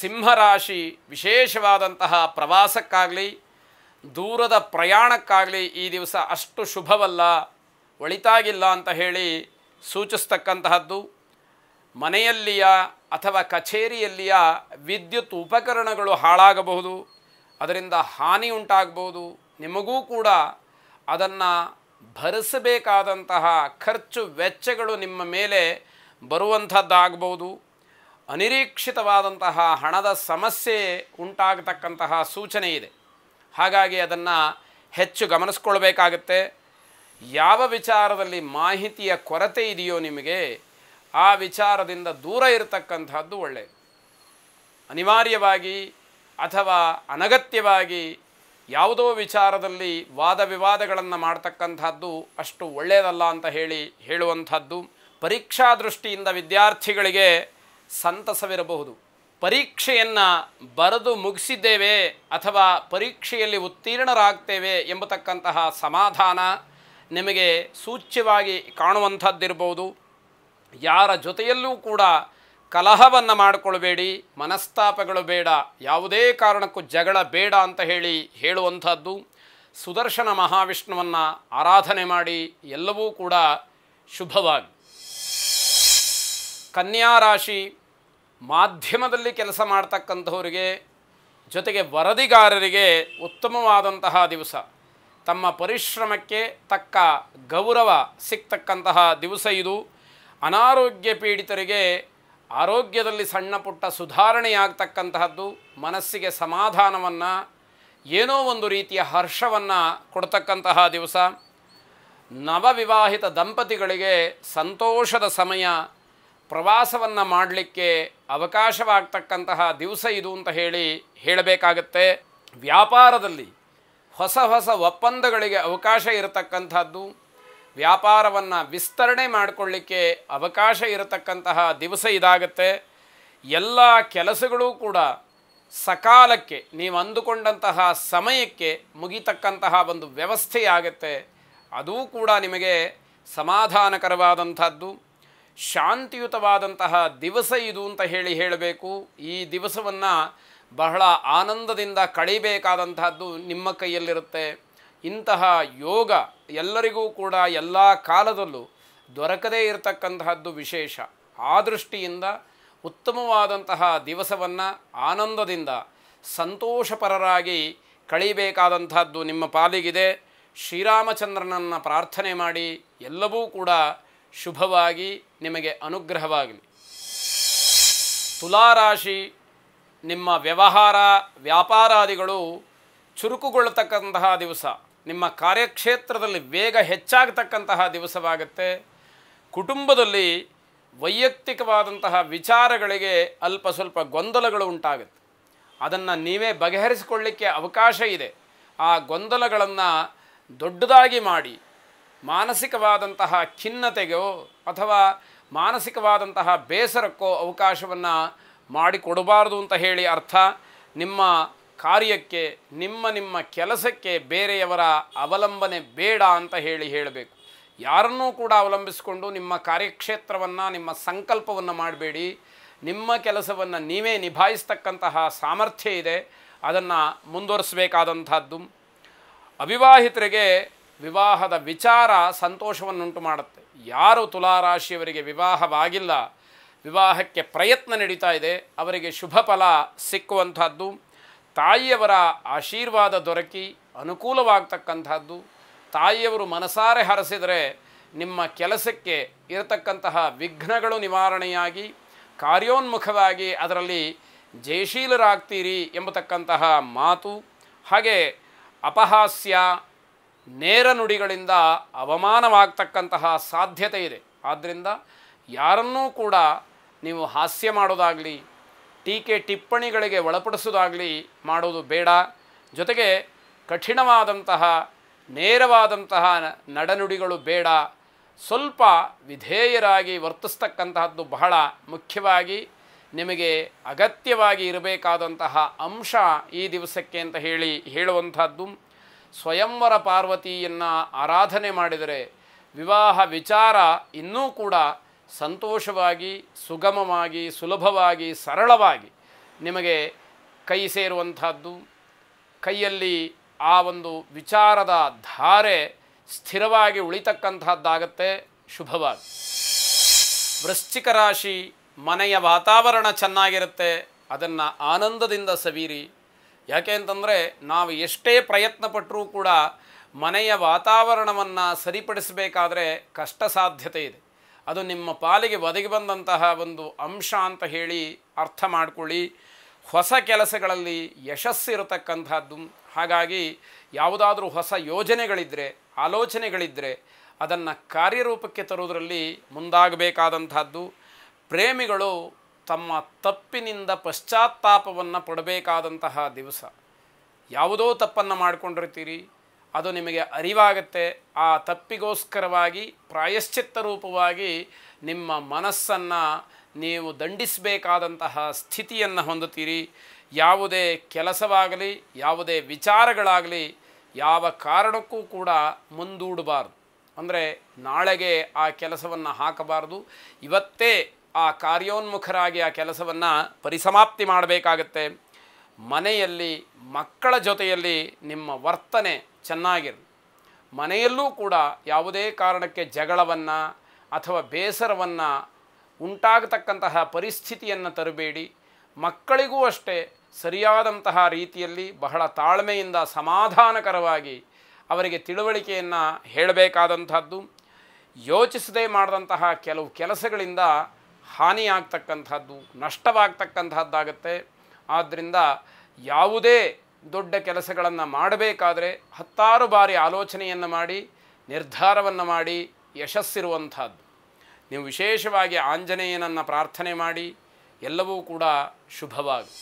ಸಿಂಹರಾಶಿ ವಿಶೇಷವಾದಂತಹ ಪ್ರವಾಸಕ್ಕಾಗಲಿ ದೂರದ ಪ್ರಯಾಣಕ್ಕಾಗಲಿ ಈ ದಿವಸ ಅಷ್ಟು ಶುಭವಲ್ಲ ಒಳಿತಾಗಿಲ್ಲ ಅಂತ ಹೇಳಿ ಸೂಚಿಸ್ತಕ್ಕಂತಹದ್ದು ಮನೆಯಲ್ಲಿಯ ಅಥವಾ ಕಚೇರಿಯಲ್ಲಿಯ ವಿದ್ಯುತ್ ಉಪಕರಣಗಳು ಹಾಳಾಗಬಹುದು ಅದರಿಂದ ಹಾನಿ ಉಂಟಾಗಬಹುದು ನಿಮಗೂ ಕೂಡ ಅದನ್ನು ಭರಿಸಬೇಕಾದಂತಹ ಖರ್ಚು ವೆಚ್ಚಗಳು ನಿಮ್ಮ ಮೇಲೆ ಬರುವಂಥದ್ದಾಗಬಹುದು ಅನಿರೀಕ್ಷಿತವಾದಂತಹ ಹಣದ ಸಮಸ್ಯೆ ಉಂಟಾಗತಕ್ಕಂತಹ ಸೂಚನೆ ಇದೆ ಹಾಗಾಗಿ ಅದನ್ನು ಹೆಚ್ಚು ಗಮನಿಸ್ಕೊಳ್ಬೇಕಾಗತ್ತೆ ಯಾವ ವಿಚಾರದಲ್ಲಿ ಮಾಹಿತಿಯ ಕೊರತೆ ಇದೆಯೋ ನಿಮಗೆ ಆ ವಿಚಾರದಿಂದ ದೂರ ಇರತಕ್ಕಂತಹದ್ದು ಒಳ್ಳೆಯದು ಅನಿವಾರ್ಯವಾಗಿ ಅಥವಾ ಅನಗತ್ಯವಾಗಿ ಯಾವುದೋ ವಿಚಾರದಲ್ಲಿ ವಾದ ವಿವಾದಗಳನ್ನು ಮಾಡ್ತಕ್ಕಂಥದ್ದು ಅಷ್ಟು ಒಳ್ಳೆಯದಲ್ಲ ಅಂತ ಹೇಳಿ ಹೇಳುವಂಥದ್ದು ಪರೀಕ್ಷಾ ದೃಷ್ಟಿಯಿಂದ ವಿದ್ಯಾರ್ಥಿಗಳಿಗೆ ಸಂತಸವಿರಬಹುದು ಪರೀಕ್ಷೆಯನ್ನು ಬರೆದು ಮುಗಿಸಿದ್ದೇವೆ ಅಥವಾ ಪರೀಕ್ಷೆಯಲ್ಲಿ ಉತ್ತೀರ್ಣರಾಗ್ತೇವೆ ಎಂಬತಕ್ಕಂತಹ ಸಮಾಧಾನ ನಿಮಗೆ ಸೂಚ್ಯವಾಗಿ ಕಾಣುವಂಥದ್ದಿರಬಹುದು ಯಾರ ಜೊತೆಯಲ್ಲೂ ಕೂಡ ಕಲಹವನ್ನು ಮಾಡಿಕೊಳ್ಬೇಡಿ ಮನಸ್ತಾಪಗಳು ಬೇಡ ಯಾವುದೇ ಕಾರಣಕ್ಕೂ ಜಗಳ ಬೇಡ ಅಂತ ಹೇಳಿ ಹೇಳುವಂಥದ್ದು ಸುದರ್ಶನ ಮಹಾವಿಷ್ಣುವನ್ನು ಆರಾಧನೆ ಮಾಡಿ ಎಲ್ಲವೂ ಕೂಡ ಶುಭವಾಗಿ ಕನ್ಯಾ ರಾಶಿ ಮಾಧ್ಯಮದಲ್ಲಿ ಕೆಲಸ ಮಾಡ್ತಕ್ಕಂಥವರಿಗೆ ಜೊತೆಗೆ ವರದಿಗಾರರಿಗೆ ಉತ್ತಮವಾದಂತಹ ದಿವಸ ತಮ್ಮ ಪರಿಶ್ರಮಕ್ಕೆ ತಕ್ಕ ಗೌರವ ಸಿಗ್ತಕ್ಕಂತಹ ದಿವಸ ಇದು ಅನಾರೋಗ್ಯ ಪೀಡಿತರಿಗೆ ಆರೋಗ್ಯದಲ್ಲಿ ಸಣ್ಣ ಪುಟ್ಟ ಸುಧಾರಣೆಯಾಗ್ತಕ್ಕಂತಹದ್ದು ಮನಸ್ಸಿಗೆ ಸಮಾಧಾನವನ್ನು ಏನೋ ಒಂದು ರೀತಿಯ ಹರ್ಷವನ್ನು ಕೊಡ್ತಕ್ಕಂತಹ ದಿವಸ ನವವಿವಾಹಿತ ದಂಪತಿಗಳಿಗೆ ಸಂತೋಷದ ಸಮಯ ಪ್ರವಾಸವನ್ನು ಮಾಡಲಿಕ್ಕೆ ಅವಕಾಶವಾಗ್ತಕ್ಕಂತಹ ದಿವಸ ಇದು ಅಂತ ಹೇಳಿ ಹೇಳಬೇಕಾಗತ್ತೆ ವ್ಯಾಪಾರದಲ್ಲಿ ಹೊಸ ಹೊಸ ಒಪ್ಪಂದಗಳಿಗೆ ಅವಕಾಶ ಇರತಕ್ಕಂಥದ್ದು ವ್ಯಾಪಾರವನ್ನು ವಿಸ್ತರಣೆ ಮಾಡಿಕೊಳ್ಳಿಕ್ಕೆ ಅವಕಾಶ ಇರತಕ್ಕಂತಹ ದಿವಸ ಇದಾಗತ್ತೆ ಎಲ್ಲ ಕೆಲಸಗಳೂ ಕೂಡ ಸಕಾಲಕ್ಕೆ ನೀವು ಅಂದುಕೊಂಡಂತಹ ಸಮಯಕ್ಕೆ ಮುಗಿತಕ್ಕಂತಹ ಒಂದು ವ್ಯವಸ್ಥೆಯಾಗತ್ತೆ ಅದೂ ಕೂಡ ನಿಮಗೆ ಸಮಾಧಾನಕರವಾದಂಥದ್ದು ಶಾಂತಿಯುತವಾದಂತಹ ದಿವಸ ಇದು ಅಂತ ಹೇಳಿ ಹೇಳಬೇಕು ಈ ದಿವಸವನ್ನು ಬಹಳ ಆನಂದದಿಂದ ಕಳಿಬೇಕಾದಂತಹದ್ದು ನಿಮ್ಮ ಕೈಯಲ್ಲಿರುತ್ತೆ ಇಂತಹ ಯೋಗ ಎಲ್ಲರಿಗೂ ಕೂಡ ಎಲ್ಲ ಕಾಲದಲ್ಲೂ ದೊರಕದೇ ಇರತಕ್ಕಂತಹದ್ದು ವಿಶೇಷ ಆ ದೃಷ್ಟಿಯಿಂದ ಉತ್ತಮವಾದಂತಹ ದಿವಸವನ್ನು ಆನಂದದಿಂದ ಸಂತೋಷಪರರಾಗಿ ಕಳಿಬೇಕಾದಂತಹದ್ದು ನಿಮ್ಮ ಪಾಲಿಗಿದೆ ಶ್ರೀರಾಮಚಂದ್ರನನ್ನು ಪ್ರಾರ್ಥನೆ ಮಾಡಿ ಎಲ್ಲವೂ ಕೂಡ ಶುಭವಾಗಿ ನಿಮಗೆ ಅನುಗ್ರಹವಾಗಲಿ ತುಲಾರಾಶಿ ನಿಮ್ಮ ವ್ಯವಹಾರ ವ್ಯಾಪಾರಾದಿಗಳು ಚುರುಕುಗೊಳ್ಳತಕ್ಕಂತಹ ದಿವಸ ನಿಮ್ಮ ಕಾರ್ಯಕ್ಷೇತ್ರದಲ್ಲಿ ವೇಗ ಹೆಚ್ಚಾಗತಕ್ಕಂತಹ ದಿವಸವಾಗುತ್ತೆ ಕುಟುಂಬದಲ್ಲಿ ವೈಯಕ್ತಿಕವಾದಂತಹ ವಿಚಾರಗಳಿಗೆ ಅಲ್ಪ ಸ್ವಲ್ಪ ಗೊಂದಲಗಳು ಉಂಟಾಗುತ್ತೆ ಅದನ್ನು ನೀವೇ ಬಗೆಹರಿಸಿಕೊಳ್ಳಿಕ್ಕೆ ಅವಕಾಶ ಇದೆ ಆ ಗೊಂದಲಗಳನ್ನು ದೊಡ್ಡದಾಗಿ ಮಾಡಿ ಮಾನಸಿಕವಾದಂತಹ ಖಿನ್ನತೆಗೋ ಅಥವಾ ಮಾನಸಿಕವಾದಂತಹ ಬೇಸರಕ್ಕೋ ಅವಕಾಶವನ್ನು ಮಾಡಿಕೊಡಬಾರ್ದು ಅಂತ ಹೇಳಿ ಅರ್ಥ ನಿಮ್ಮ ಕಾರ್ಯಕ್ಕೆ ನಿಮ್ಮ ನಿಮ್ಮ ಕೆಲಸಕ್ಕೆ ಬೇರೆಯವರ ಅವಲಂಬನೆ ಬೇಡ ಅಂತ ಹೇಳಿ ಹೇಳಬೇಕು ಯಾರನ್ನೂ ಕೂಡ ಅವಲಂಬಿಸಿಕೊಂಡು ನಿಮ್ಮ ಕಾರ್ಯಕ್ಷೇತ್ರವನ್ನು ನಿಮ್ಮ ಸಂಕಲ್ಪವನ್ನು ಮಾಡಬೇಡಿ ನಿಮ್ಮ ಕೆಲಸವನ್ನು ನೀವೇ ನಿಭಾಯಿಸ್ತಕ್ಕಂತಹ ಸಾಮರ್ಥ್ಯ ಇದೆ ಅದನ್ನು ಮುಂದುವರಿಸಬೇಕಾದಂಥದ್ದು ಅವಿವಾಹಿತರಿಗೆ ವಿವಾಹದ ವಿಚಾರ ಸಂತೋಷವನ್ನುಂಟು ಮಾಡುತ್ತೆ ಯಾರು ತುಲಾರಾಶಿಯವರಿಗೆ ವಿವಾಹವಾಗಿಲ್ಲ ವಿವಾಹಕ್ಕೆ ಪ್ರಯತ್ನ ನಡೀತಾ ಇದೆ ಅವರಿಗೆ ಶುಭ ಫಲ ಸಿಕ್ಕುವಂಥದ್ದು ತಾಯಿಯವರ ಆಶೀರ್ವಾದ ದೊರಕಿ ಅನುಕೂಲವಾಗ್ತಕ್ಕಂಥದ್ದು ತಾಯಿಯವರು ಮನಸಾರೆ ಹರಸಿದರೆ ನಿಮ್ಮ ಕೆಲಸಕ್ಕೆ ಇರತಕ್ಕಂತಹ ವಿಘ್ನಗಳು ನಿವಾರಣೆಯಾಗಿ ಕಾರ್ಯೋನ್ಮುಖವಾಗಿ ಅದರಲ್ಲಿ ಜಯಶೀಲರಾಗ್ತೀರಿ ಎಂಬತಕ್ಕಂತಹ ಮಾತು ಹಾಗೆ ಅಪಹಾಸ್ಯ ನೇರ ನುಡಿಗಳಿಂದ ಅವಮಾನವಾಗ್ತಕ್ಕಂತಹ ಸಾಧ್ಯತೆ ಇದೆ ಆದ್ದರಿಂದ ಯಾರನ್ನೂ ಕೂಡ ನೀವು ಹಾಸ್ಯ ಮಾಡೋದಾಗಲಿ ಟೀಕೆ ಟಿಪ್ಪಣಿಗಳಿಗೆ ಒಳಪಡಿಸೋದಾಗಲಿ ಮಾಡೋದು ಬೇಡ ಜೊತೆಗೆ ಕಠಿಣವಾದಂತಹ ನೇರವಾದಂತಹ ನಡನುಡಿಗಳು ಬೇಡ ಸ್ವಲ್ಪ ವಿಧೇಯರಾಗಿ ವರ್ತಿಸ್ತಕ್ಕಂತಹದ್ದು ಬಹಳ ಮುಖ್ಯವಾಗಿ ನಿಮಗೆ ಅಗತ್ಯವಾಗಿ ಇರಬೇಕಾದಂತಹ ಅಂಶ ಈ ದಿವಸಕ್ಕೆ ಅಂತ ಹೇಳಿ ಹೇಳುವಂತಹದ್ದು ಸ್ವಯಂವರ ಪಾರ್ವತಿಯನ್ನು ಆರಾಧನೆ ಮಾಡಿದರೆ ವಿವಾಹ ವಿಚಾರ ಇನ್ನೂ ಕೂಡ ಸಂತೋಷವಾಗಿ ಸುಗಮವಾಗಿ ಸುಲಭವಾಗಿ ಸರಳವಾಗಿ ನಿಮಗೆ ಕೈ ಸೇರುವಂಥದ್ದು ಕೈಯಲ್ಲಿ ಆ ಒಂದು ವಿಚಾರದ ಧಾರೆ ಸ್ಥಿರವಾಗಿ ಉಳಿತಕ್ಕಂಥದ್ದಾಗತ್ತೆ ಶುಭವಾಗಿ ವೃಶ್ಚಿಕ ರಾಶಿ ಮನೆಯ ವಾತಾವರಣ ಚೆನ್ನಾಗಿರುತ್ತೆ ಅದನ್ನು ಆನಂದದಿಂದ ಸವೀರಿ ಯಾಕೆ ಅಂತಂದರೆ ನಾವು ಎಷ್ಟೇ ಪ್ರಯತ್ನ ಪಟ್ಟರೂ ಕೂಡ ಮನೆಯ ವಾತಾವರಣವನ್ನು ಸರಿಪಡಿಸಬೇಕಾದ್ರೆ ಕಷ್ಟ ಸಾಧ್ಯತೆ ಇದೆ ಅದು ನಿಮ್ಮ ಪಾಲಿಗೆ ಒದಗಿ ಬಂದಂತಹ ಒಂದು ಅಂಶ ಅಂತ ಹೇಳಿ ಅರ್ಥ ಮಾಡಿಕೊಳ್ಳಿ ಹೊಸ ಕೆಲಸಗಳಲ್ಲಿ ಯಶಸ್ಸಿರತಕ್ಕಂಥದ್ದು ಹಾಗಾಗಿ ಯಾವುದಾದ್ರೂ ಹೊಸ ಯೋಜನೆಗಳಿದ್ದರೆ ಆಲೋಚನೆಗಳಿದ್ದರೆ ಅದನ್ನು ಕಾರ್ಯರೂಪಕ್ಕೆ ತರುವುದರಲ್ಲಿ ಮುಂದಾಗಬೇಕಾದಂಥದ್ದು ಪ್ರೇಮಿಗಳು ತಮ್ಮ ತಪ್ಪಿನಿಂದ ಪಶ್ಚಾತ್ತಾಪವನ್ನು ಪಡಬೇಕಾದಂತಹ ದಿವಸ ಯಾವುದೋ ತಪ್ಪನ್ನು ಮಾಡಿಕೊಂಡಿರ್ತೀರಿ ಅದು ನಿಮಗೆ ಅರಿವಾಗುತ್ತೆ ಆ ತಪ್ಪಿಗೋಸ್ಕರವಾಗಿ ಪ್ರಾಯಶ್ಚಿತ್ತ ರೂಪವಾಗಿ ನಿಮ್ಮ ಮನಸ್ಸನ್ನು ನೀವು ದಂಡಿಸಬೇಕಾದಂತಹ ಸ್ಥಿತಿಯನ್ನು ಹೊಂದುತ್ತೀರಿ ಯಾವುದೇ ಕೆಲಸವಾಗಲಿ ಯಾವುದೇ ವಿಚಾರಗಳಾಗಲಿ ಯಾವ ಕಾರಣಕ್ಕೂ ಕೂಡ ಮುಂದೂಡಬಾರ್ದು ಅಂದರೆ ನಾಳೆಗೆ ಆ ಕೆಲಸವನ್ನು ಹಾಕಬಾರ್ದು ಇವತ್ತೇ ಆ ಕಾರ್ಯೋನ್ಮುಖರಾಗಿ ಆ ಕೆಲಸವನ್ನು ಪರಿಸಮಾಪ್ತಿ ಮಾಡಬೇಕಾಗತ್ತೆ ಮನೆಯಲ್ಲಿ ಮಕ್ಕಳ ಜೊತೆಯಲ್ಲಿ ನಿಮ್ಮ ವರ್ತನೆ ಚೆನ್ನಾಗಿರಲಿ ಮನೆಯಲ್ಲೂ ಕೂಡ ಯಾವುದೇ ಕಾರಣಕ್ಕೆ ಜಗಳವನ್ನು ಅಥವಾ ಬೇಸರವನ್ನು ಉಂಟಾಗತಕ್ಕಂತಹ ಪರಿಸ್ಥಿತಿಯನ್ನು ತರಬೇಡಿ ಮಕ್ಕಳಿಗೂ ಅಷ್ಟೇ ಸರಿಯಾದಂತಹ ರೀತಿಯಲ್ಲಿ ಬಹಳ ತಾಳ್ಮೆಯಿಂದ ಸಮಾಧಾನಕರವಾಗಿ ಅವರಿಗೆ ತಿಳುವಳಿಕೆಯನ್ನು ಹೇಳಬೇಕಾದಂಥದ್ದು ಯೋಚಿಸದೇ ಮಾಡಿದಂತಹ ಕೆಲವು ಕೆಲಸಗಳಿಂದ ಹಾನಿಯಾಗ್ತಕ್ಕಂಥದ್ದು ನಷ್ಟವಾಗ್ತಕ್ಕಂಥದ್ದಾಗತ್ತೆ ಆದ್ದರಿಂದ ಯಾವುದೇ ದೊಡ್ಡ ಕೆಲಸಗಳನ್ನು ಮಾಡಬೇಕಾದ್ರೆ ಹತ್ತಾರು ಬಾರಿ ಆಲೋಚನೆಯನ್ನು ಮಾಡಿ ನಿರ್ಧಾರವನ್ನು ಮಾಡಿ ಯಶಸ್ಸಿರುವಂಥದ್ದು ನೀವು ವಿಶೇಷವಾಗಿ ಆಂಜನೇಯನನ್ನು ಪ್ರಾರ್ಥನೆ ಮಾಡಿ ಎಲ್ಲವೂ ಕೂಡ ಶುಭವಾಗಿ